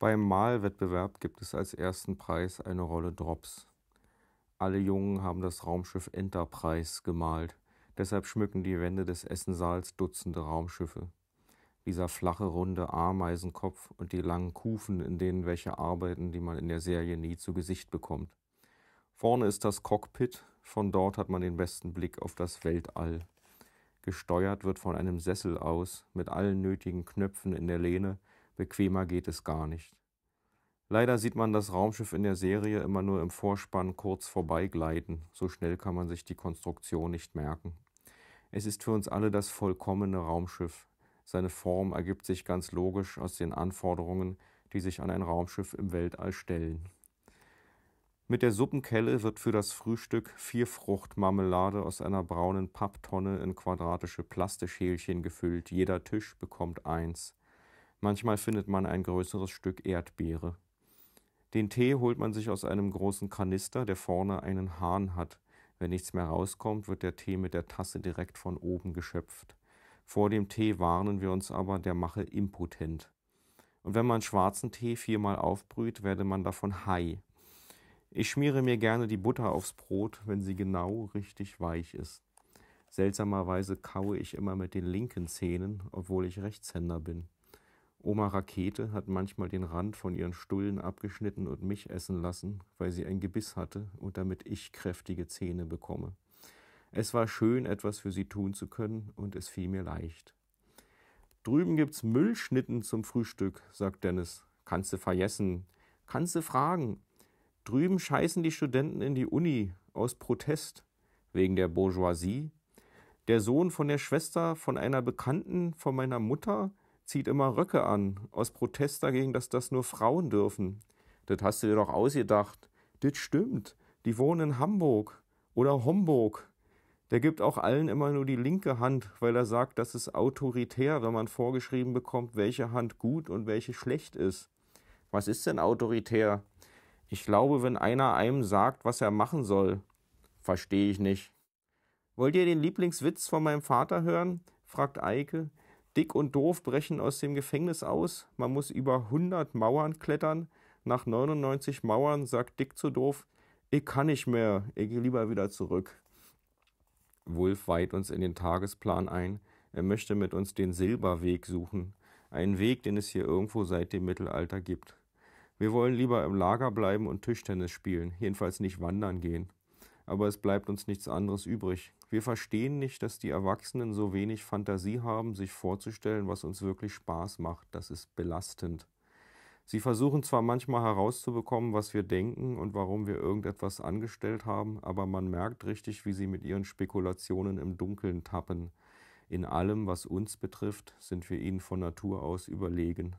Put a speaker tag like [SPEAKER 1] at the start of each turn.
[SPEAKER 1] Beim Malwettbewerb gibt es als ersten Preis eine Rolle Drops. Alle Jungen haben das Raumschiff Enterprise gemalt. Deshalb schmücken die Wände des Essensaals Dutzende Raumschiffe. Dieser flache, runde Ameisenkopf und die langen Kufen, in denen welche arbeiten, die man in der Serie nie zu Gesicht bekommt. Vorne ist das Cockpit, von dort hat man den besten Blick auf das Weltall. Gesteuert wird von einem Sessel aus, mit allen nötigen Knöpfen in der Lehne, Bequemer geht es gar nicht. Leider sieht man das Raumschiff in der Serie immer nur im Vorspann kurz vorbeigleiten, so schnell kann man sich die Konstruktion nicht merken. Es ist für uns alle das vollkommene Raumschiff. Seine Form ergibt sich ganz logisch aus den Anforderungen, die sich an ein Raumschiff im Weltall stellen. Mit der Suppenkelle wird für das Frühstück Vierfruchtmarmelade aus einer braunen Papptonne in quadratische Plastischälchen gefüllt. Jeder Tisch bekommt eins. Manchmal findet man ein größeres Stück Erdbeere. Den Tee holt man sich aus einem großen Kanister, der vorne einen Hahn hat. Wenn nichts mehr rauskommt, wird der Tee mit der Tasse direkt von oben geschöpft. Vor dem Tee warnen wir uns aber, der mache impotent. Und wenn man schwarzen Tee viermal aufbrüht, werde man davon high. Ich schmiere mir gerne die Butter aufs Brot, wenn sie genau richtig weich ist. Seltsamerweise kaue ich immer mit den linken Zähnen, obwohl ich Rechtshänder bin. Oma Rakete hat manchmal den Rand von ihren Stullen abgeschnitten und mich essen lassen, weil sie ein Gebiss hatte und damit ich kräftige Zähne bekomme. Es war schön, etwas für sie tun zu können, und es fiel mir leicht. Drüben gibt's Müllschnitten zum Frühstück, sagt Dennis. Kannst du vergessen. Kannst du fragen. Drüben scheißen die Studenten in die Uni aus Protest wegen der Bourgeoisie. Der Sohn von der Schwester von einer Bekannten von meiner Mutter zieht immer Röcke an, aus Protest dagegen, dass das nur Frauen dürfen. Das hast du dir doch ausgedacht. Das stimmt. Die wohnen in Hamburg oder Homburg. Der gibt auch allen immer nur die linke Hand, weil er sagt, das ist autoritär, wenn man vorgeschrieben bekommt, welche Hand gut und welche schlecht ist. Was ist denn autoritär? Ich glaube, wenn einer einem sagt, was er machen soll, verstehe ich nicht. Wollt ihr den Lieblingswitz von meinem Vater hören? fragt Eike. Dick und Doof brechen aus dem Gefängnis aus. Man muss über 100 Mauern klettern. Nach 99 Mauern sagt Dick zu Doof, ich kann nicht mehr, ich gehe lieber wieder zurück. Wolf weiht uns in den Tagesplan ein. Er möchte mit uns den Silberweg suchen. Einen Weg, den es hier irgendwo seit dem Mittelalter gibt. Wir wollen lieber im Lager bleiben und Tischtennis spielen, jedenfalls nicht wandern gehen aber es bleibt uns nichts anderes übrig. Wir verstehen nicht, dass die Erwachsenen so wenig Fantasie haben, sich vorzustellen, was uns wirklich Spaß macht. Das ist belastend. Sie versuchen zwar manchmal herauszubekommen, was wir denken und warum wir irgendetwas angestellt haben, aber man merkt richtig, wie sie mit ihren Spekulationen im Dunkeln tappen. In allem, was uns betrifft, sind wir ihnen von Natur aus überlegen.